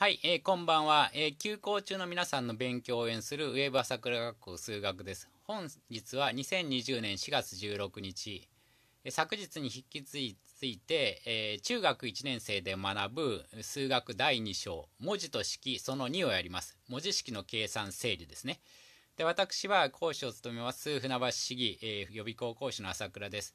はい、えー、こんばんは、えー、休校中の皆さんの勉強を応援するウェブ朝倉学校数学です本日は2020年4月16日、えー、昨日に引き継いて、えー、中学1年生で学ぶ数学第2章文字と式その2をやります文字式の計算整理ですねで私は講師を務めます船橋市議、えー、予備校講師の朝倉です、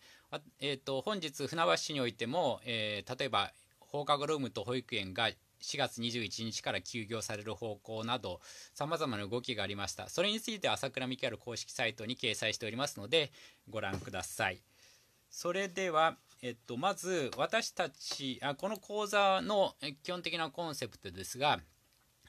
えーと、と本日船橋市においても、えー、例えば放課後ルームと保育園が4月21日から休業される方向など、様々な動きがありました。それについては朝倉未来公式サイトに掲載しておりますので、ご覧ください。それでは、えっと、まず私たちあ、この講座の基本的なコンセプトですが、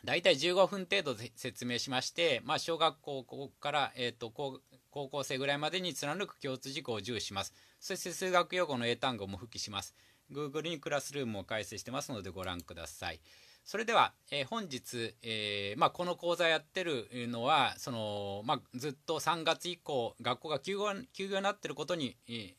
大体15分程度で説明しまして、まあ、小学校ここから、えっと、高校生ぐらいまでに貫く共通事項を重視しますそして数学用語の英単語も復帰します Google にクラスルームを開設してますのでご覧ください。それでは、えー、本日、えー、まあ、この講座やってるのはその、まあ、ずっと3月以降学校が休業休業になってることに、え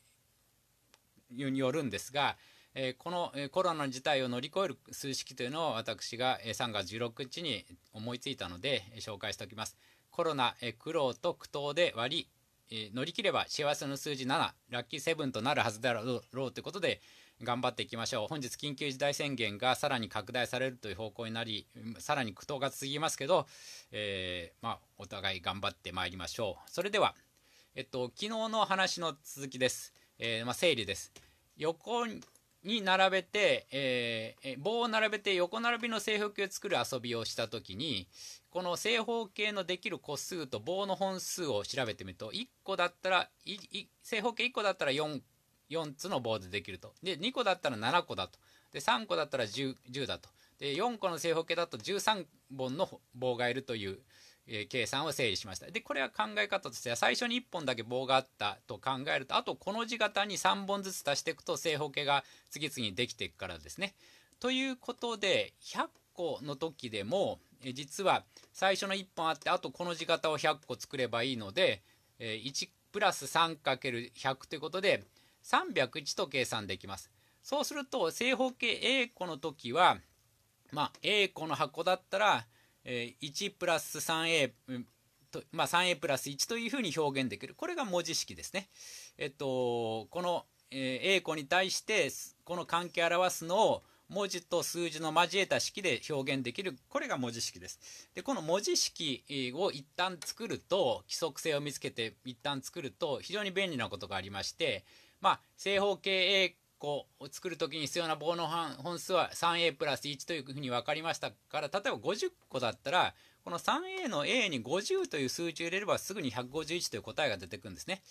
ー、によるんですが、えこのコロナの事態を乗り越える数式というのを私が3月16日に思いついたので紹介しておきます。コロナ、え苦労と苦闘で割り、え乗り切れば幸せの数字7ラッキーセブンとなるはずだろうということで頑張っていきましょう本日緊急事態宣言がさらに拡大されるという方向になりさらに苦闘が続きますけど、えー、まあ、お互い頑張ってまいりましょうそれでは、えっと、昨日の話の続きです、えー、まあ、整理です横に並べて、えー、棒を並べて横並びの正方形を作る遊びをした時にこの正方形のできる個数と棒の本数を調べてみると1個だったら正方形1個だったら4 4つの棒でできると。で、2個だったら7個だと。で、3個だったら 10, 10だと。で、4個の正方形だと13本の棒がいるという、えー、計算を整理しました。で、これは考え方としては、最初に1本だけ棒があったと考えると、あとこの字型に3本ずつ足していくと正方形が次々にできていくからですね。ということで、100個の時でも、えー、実は最初の1本あって、あとこの字型を100個作ればいいので、えー、1プラス 3×100 ということで、301と計算できます。そうすると正方形 A 個の時は、まあ、A 個の箱だったら、1プラス 3A と、まあ、3A プラス1というふうに表現できる。これが文字式ですね。えっと、この、A 個に対してこの関係を表すのを文字と数字の交えた式で表現できるこれが文字式です。でこの文字式を一旦作ると規則性を見つけて一旦作ると非常に便利なことがありましてまあ、正方形 A 個を作る時に必要な棒の本数は 3a プラス1というふうに分かりましたから例えば50個だったらこの 3a の a に50という数値を入れればすぐに151という答えが出てくるんですね。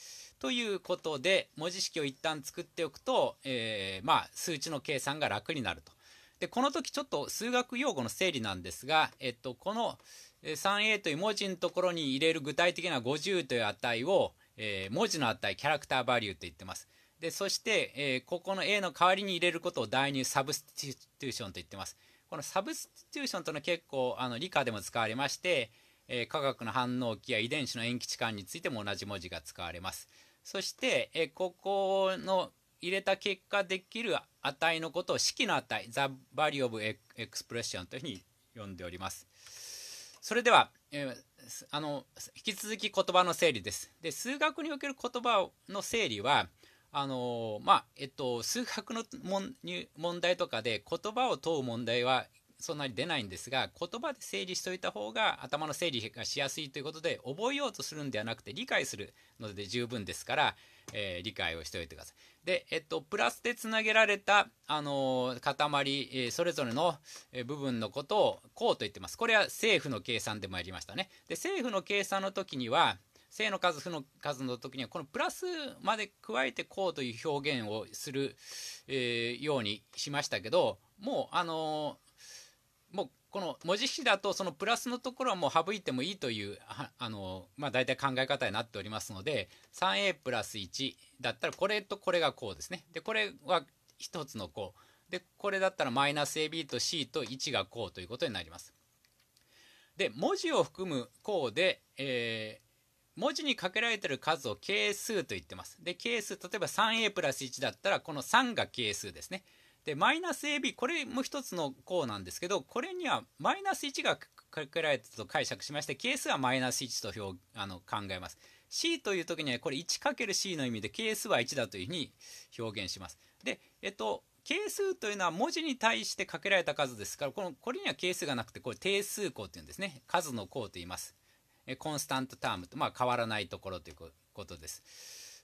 ということで文字式を一旦作っておくと、えー、まあ、数値の計算が楽になると。でこの時ちょっと数学用語の整理なんですが、えっと、この 3a という文字のところに入れる具体的な50という値を、えー、文字の値キャラクターバリューと言ってます。でそして、えー、ここの A の代わりに入れることを代入サブスティテューションと言ってますこのサブスティテューションというのは結構あの理科でも使われまして、えー、化学の反応期や遺伝子の塩基置換についても同じ文字が使われますそして、えー、ここの入れた結果できる値のことを式の値 The value of expression というふうに呼んでおりますそれでは、えー、あの引き続き言葉の整理ですで数学における言葉の整理はあのまあえっと数学の問題とかで言葉を問う問題はそんなに出ないんですが言葉で整理しておいた方が頭の整理がしやすいということで覚えようとするんではなくて理解するので十分ですから、えー、理解をしておいてください。で、えっと、プラスでつなげられた、あの塊、えー、それぞれの、えー、部分のことをこうと言ってます。これは政府の計算でもやりましたね。で政府の計算の時には正の数負の数の時にはこのプラスまで加えてこうという表現をする、えー、ようにしましたけどもうあのー、もうこの文字式だとそのプラスのところはもう省いてもいいというあのー、まあ、大体考え方になっておりますので 3a プラス1だったらこれとこれがこうですね。でこれは1つのこうでこれだったらマイナス ab と c と1がこうということになります。で文字を含む項で、えー、文字にかけられてる数を係数と言ってます。で、係数、例えば 3a プラス1だったら、この3が係数ですね。で、マイナス ab、これも一つの項なんですけど、これにはマイナス1がかけられたと解釈しまして、係数はマイナス1と表あの考えます。c という時には、これ 1×c の意味で、係数は1だというふうに表現します。で、えっと、係数というのは文字に対してかけられた数ですから、このこれには係数がなくて、これ定数項っていうんですね。数の項と言います。コンスタントタームと、まあ、変わらないところということです。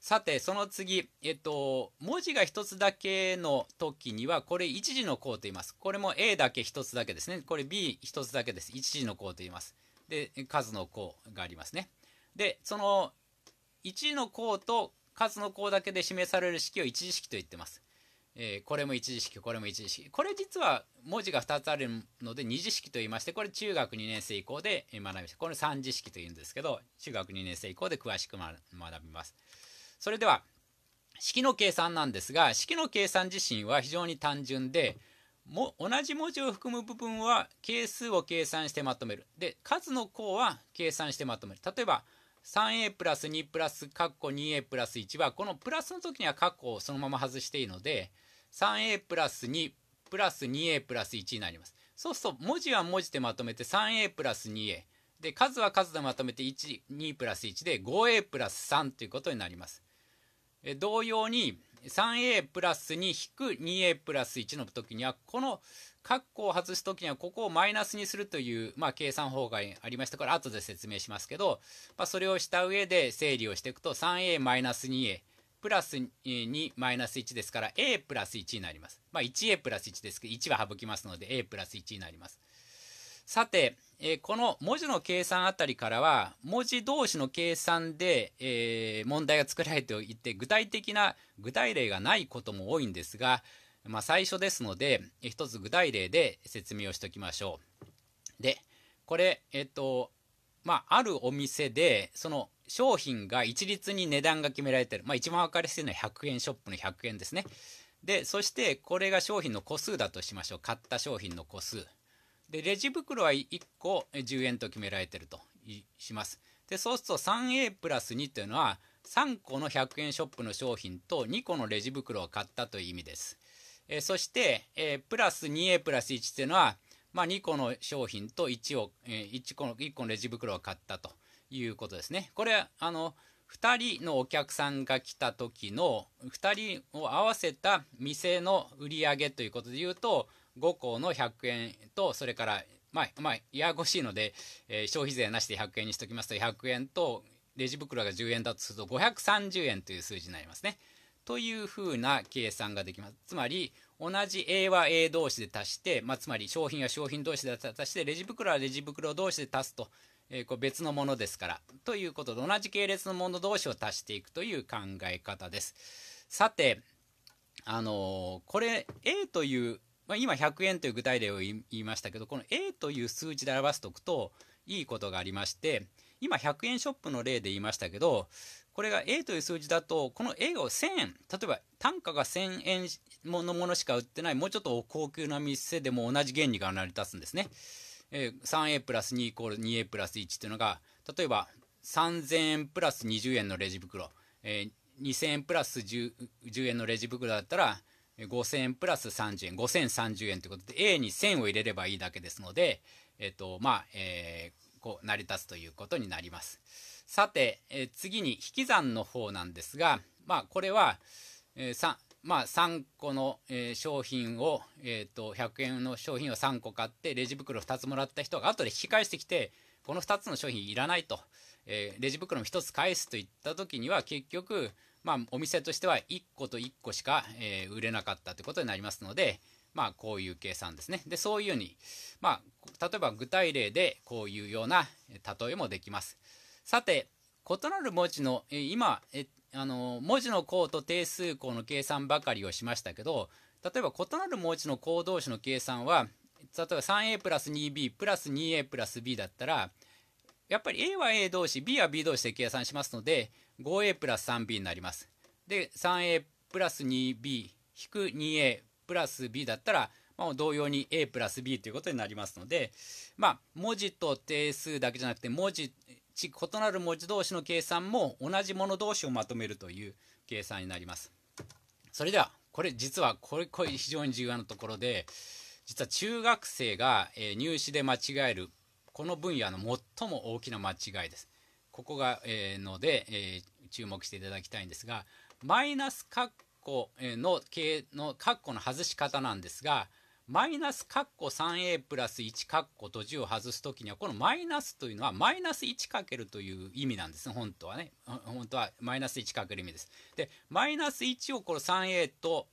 さて、その次、えっと、文字が1つだけの時には、これ1次の項と言います。これも A だけ1つだけですね。これ B1 つだけです。1時の項と言います。で、数の項がありますね。で、その1の項と数の項だけで示される式を1次式と言ってます。えー、これも一次式これも一次式これ実は文字が2つあるので二次式と言いましてこれ中学2年生以降で学びましたこれ三次式というんですけど中学2年生以降で詳しく学びますそれでは式の計算なんですが式の計算自身は非常に単純でも同じ文字を含む部分は係数を計算してまとめるで数の項は計算してまとめる例えば 3a プラス2プラスカッコ 2a プラス1はこのプラスの時にはカッコをそのまま外していいので 3a プラス2プラス 2a プラス1になりますそうすると文字は文字でまとめて 3a プラス 2a で数は数でまとめて12プラス1で 5a プラス3ということになります同様に 3a プラス2引く 2a プラス1の時にはこの括弧を外す時にはここをマイナスにするという、まあ、計算法がありましたから後で説明しますけど、まあ、それをした上で整理をしていくと 3a-2a プラス2マイナス1ですから a プラス1になります。まあ、1a プラス1ですけど1は省きますので a プラス1になります。さて、えー、この文字の計算あたりからは文字同士の計算で、えー、問題が作られていて具体的な具体例がないことも多いんですが、まあ、最初ですので一つ具体例で説明をしておきましょう。でこれえっとまああるお店でその商品が一律に値段が決められてる、まあ、一番分かりやすいのは100円ショップの100円ですね。でそしてこれが商品の個数だとしましょう買った商品の個数。でレジ袋は1個10円と決められてるとします。でそうすると 3A プラス2というのは3個の100円ショップの商品と2個のレジ袋を買ったという意味です。えー、そして、えー、プラス 2A プラス1っていうのは、まあ、2個の商品と 1, を、えー、1, 個の1個のレジ袋を買ったということですね。これあの2人のお客さんが来た時の2人を合わせた店の売り上げということでいうと5個の100円とそれからまあまあややこしいので、えー、消費税なしで100円にしておきますと100円とレジ袋が10円だとすると530円という数字になりますね。というふうな計算ができます。つまり、同じ A は A 同士で足して、まあ、つまり商品は商品同士で足して、レジ袋はレジ袋同士で足すと、えー、こう別のものですから、ということで、同じ系列のもの同士を足していくという考え方です。さて、あのー、これ A という、まあ、今100円という具体例を言いましたけど、この A という数値で表しておくといいことがありまして、今100円ショップの例で言いましたけどこれが A という数字だとこの A を1000円例えば単価が1000円ものものしか売ってないもうちょっと高級な店でも同じ原理が成り立つんですね、3A プラス2イコール 2A プラス1っていうのが例えば3000円プラス20円のレジ袋、えー、2000円プラス 10, 10円のレジ袋だったら5000円プラス30円5030円ということで A に1000を入れればいいだけですのでえっ、とまあ、えー、こう成り立つということになります。さて、え次に引き算の方なんですが、まあ、これは、えー、3まあ、3個の、えー、商品を、えーと、100円の商品を3個買ってレジ袋2つもらった人が後で引き返してきてこの2つの商品いらないと、えー、レジ袋の1つ返すといった時には結局、まあ、お店としては1個と1個しか、えー、売れなかったということになりますので、まあ、こういう計算ですね。で、そういうように、まあ、例えば具体例でこういうような例えもできます。さて、異なる文字の、え今えあの、文字の項と定数項の計算ばかりをしましたけど、例えば異なる文字の項同士の計算は、例えば 3a プラス 2b プラス 2a プラス b だったら、やっぱり a は a 同士、b は b 同士で計算しますので、5a プラス 3b になります。で、3a プラス 2b 引く 2a プラス B だったら、まあ、同様に A プラス B ということになりますので、まあ、文字と定数だけじゃなくて文字異なる文字同士の計算も同じもの同士をまとめるという計算になります。それではこれ実はこれこれ非常に重要なところで実は中学生が入試で間違えるこの分野の最も大きな間違いです。ここが、えー、ので、えー、注目していただきたいんですがマイナスカッ弧の形の括弧の外し方なんですがマイナス括弧 3a プラス1括弧と10を外す時にはこのマイナスというのはマイナス1かけるという意味なんですね本当はね本当はマイナス1かける意味ですでマイナス1をこの 3a と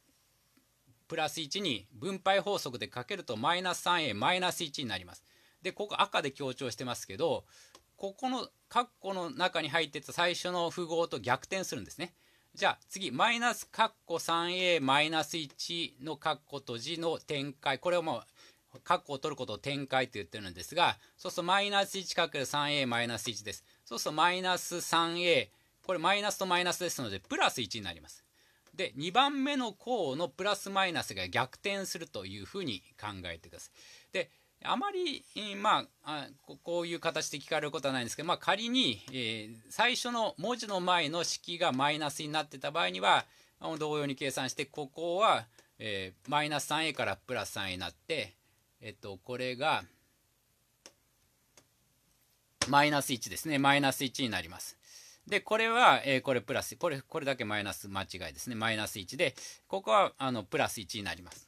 プラス1に分配法則でかけるとマイナス 3a マイナス1になりますでここ赤で強調してますけどここの括弧の中に入ってた最初の符号と逆転するんですね。じゃあ次、マイナスカッコ 3a マイナス1のカッコと字の展開。これをもう、カッコを取ることを展開と言ってるんですが、そうするとマイナス1る3 a マイナス1です。そうするとマイナス 3a、これマイナスとマイナスですので、プラス1になります。で、2番目の項のプラスマイナスが逆転するというふうに考えてください。で、あまり、まあ、こういう形で聞かれることはないんですけど、まあ、仮に、えー、最初の文字の前の式がマイナスになってた場合には同様に計算してここは、えー、マイナス 3a からプラス 3a になって、えっと、これがマイナス1ですねマイナス1になります。で、これは、えー、これプラス、これ、これだけマイナス間違いですね。マイナス1で、ここは、あの、プラス1になります。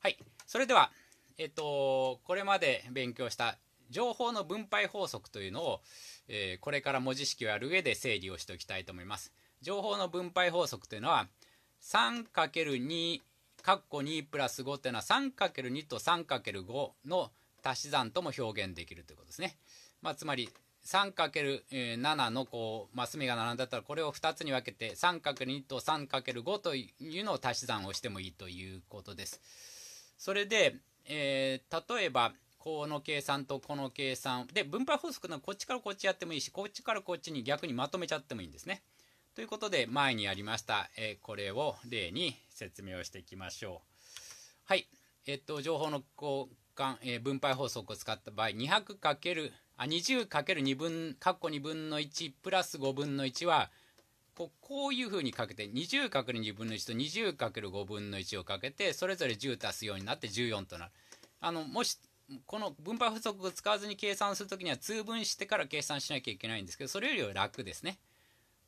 はい。それでは、えっと、これまで勉強した情報の分配法則というのを、えー、これから文字式をやる上で整理をしておきたいと思います。情報の分配法則というのは 3×2 かっこ2プラス5というのは 3×2 と 3×5 の足し算とも表現できるということですね。まあ、つまり 3×7 のこう、マス目が並んだったらこれを2つに分けて 3×2 と 3×5 というのを足し算をしてもいいということです。それで、えー、例えばこの計算とこの計算で分配法則のこっちからこっちやってもいいしこっちからこっちに逆にまとめちゃってもいいんですね。ということで前にやりました、えー、これを例に説明をしていきましょう。はい、えっと情報の交換、えー、分配法則を使った場合 200× あ 20×2 分括弧2分の1プラス5分の1はここういうふうにかけて 20×2 分の1と 20×5 分の1をかけてそれぞれ10足すようになって14となるあのもしこの分配不足を使わずに計算するときには通分してから計算しなきゃいけないんですけどそれよりは楽ですね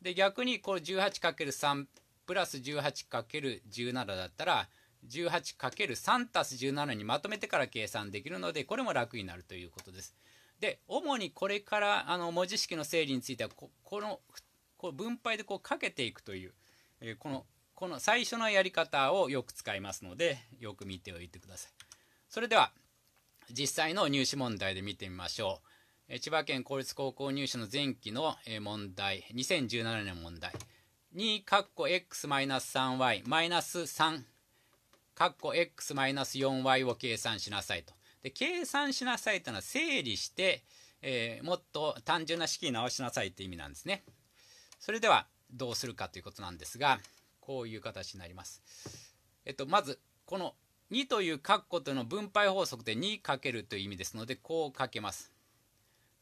で逆にこう 18×3 プラス 18×17 だったら 18×3 足す17にまとめてから計算できるのでこれも楽になるということですで主にこれからあの文字式の整理についてはこのこう分配でこうかけていくという、えー、このこの最初のやり方をよく使いますのでよく見ておいてください。それでは実際の入試問題で見てみましょう。えー、千葉県公立高校入試の前期の問題2017年問題2括弧 x-3y 3括弧 x-4y を計算しなさいと。で計算しなさいというのは整理して、えー、もっと単純な式に直しなさいという意味なんですね。それではどうするかということなんですがこういう形になります。えっと、まずこの2という括弧との分配法則で2かけるという意味ですのでこうかけます。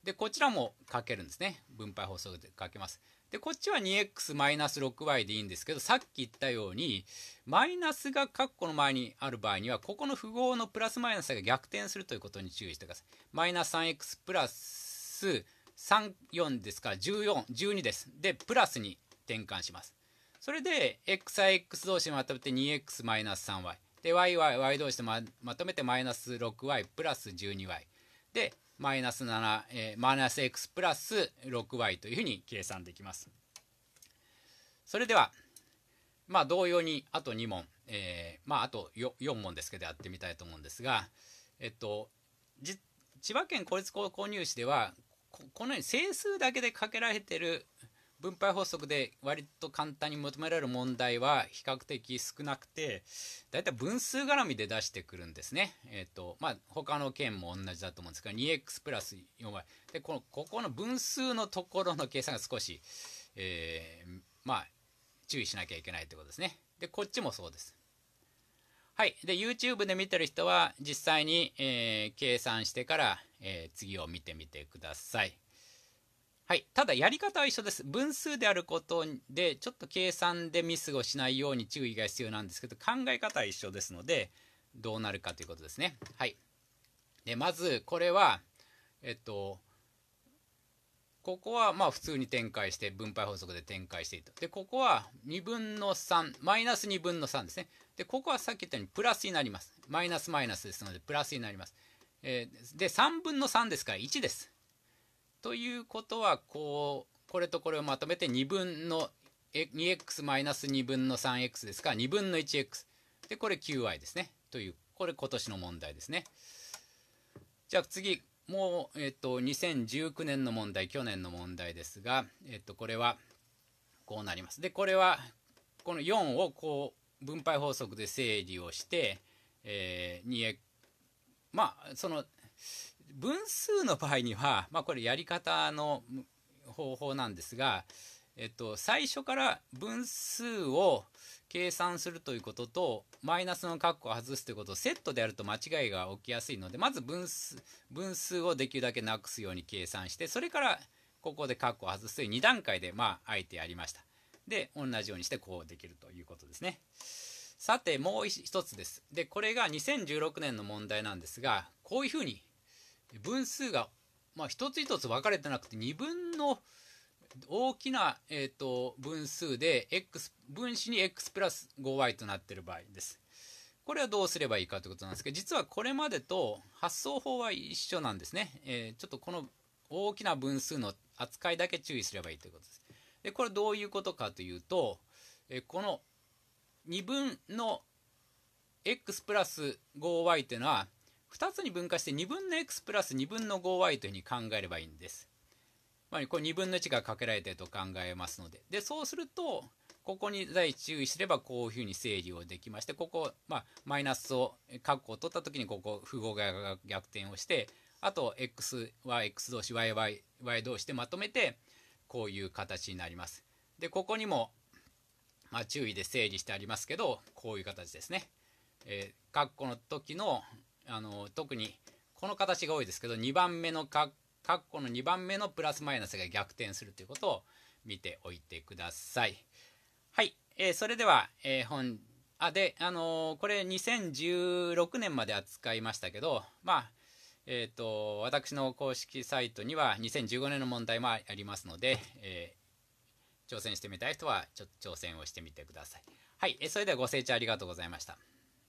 でこちらもかけるんですね分配法則でかけます。でこっちは 2x-6y でいいんですけどさっき言ったようにマイナスが括弧の前にある場合にはここの符号のプラスマイナスが逆転するということに注意してください。マイナス 3x プラス34ですから1412ですでプラスに転換しますそれで xix 同士まとめて 2x-3y で yy 同士でまとめてマイナス 6y プラス 12y でマイナス7、えー、マイナス x プラス 6y というふうに計算できますそれではまあ同様にあと2問、えー、まああと 4, 4問ですけどやってみたいと思うんですがえっと千葉県公立高校入試ではここのように整数だけでかけられてる分配法則で割と簡単に求められる問題は比較的少なくてだいたい分数絡みで出してくるんですね。えっ、ー、とまあ他の件も同じだと思うんですが 2x プラス 4y でこのここの分数のところの計算が少し、えー、まあ注意しなきゃいけないってことですね。でこっちもそうです。はい。で、YouTube で見てる人は、実際に、えー、計算してから、えー、次を見てみてください。はい。ただ、やり方は一緒です。分数であることで、ちょっと計算でミスをしないように注意が必要なんですけど、考え方は一緒ですので、どうなるかということですね。はい。で、まず、これは、えっと、ここはまあ普通に展開して分配法則で展開していた。で、ここは2分の3、マイナス2分の3ですね。でここはさっき言ったようにプラスになりますマイナスマイナスですのでプラスになります、えー、で3分の3ですから1ですということはこうこれとこれをまとめて2分の 2x マイナス2分の 3x ですから2分の 1x でこれ qi ですねというこれ今年の問題ですねじゃあ次もう、えっと、2019年の問題去年の問題ですが、えっと、これはこうなりますでこれはこの4をこう分配法則で整理をして、えー、まあその分数の場合には、まあ、これやり方の方法なんですが、えっと、最初から分数を計算するということとマイナスの括弧を外すということをセットでやると間違いが起きやすいのでまず分数分数をできるだけなくすように計算してそれからここで括弧を外すという2段階でまああえてやりました。で同じようにしてこうできるということですね。さてもう一つです。でこれが2016年の問題なんですがこういうふうに分数が、まあ、一つ一つ分かれてなくて2分の大きな、えーと、と分数で x 分子に x プラス 5y となっている場合です。これはどうすればいいかということなんですけど実はこれまでと発想法は一緒なんですね。えー、ちょっとこの大きな分数の扱いだけ注意すればいいということです。でこれどういうことかというと、えこの2分の x プラス 5y というのは2つに分化して2分の x プラス2分の 5y というふうに考えればいいんです。まあ、これ2分の1がかけられていると考えますのででそうするとここに在注意すればこういうふうに整理をできましてここ、まあ、マイナスを括弧を取った時にここ符号が逆転をしてあと x は x 同士 y は y 同士でまとめてこういう形になります。で、ここにも、まあ、注意で整理してありますけど、こういう形ですね。えー、括弧の時の、あの、特に、この形が多いですけど、2番目の括弧の2番目のプラスマイナスが逆転するということを見ておいてください。はい。えー、それでは、えー、本、あ、で、あのー、これ2016年まで扱いましたけど、まあ、えーと、私の公式サイトには2015年の問題もありますので、えー、挑戦してみたい人はちょっと挑戦をしてみてください。はい、えそれではご清聴ありがとうございました。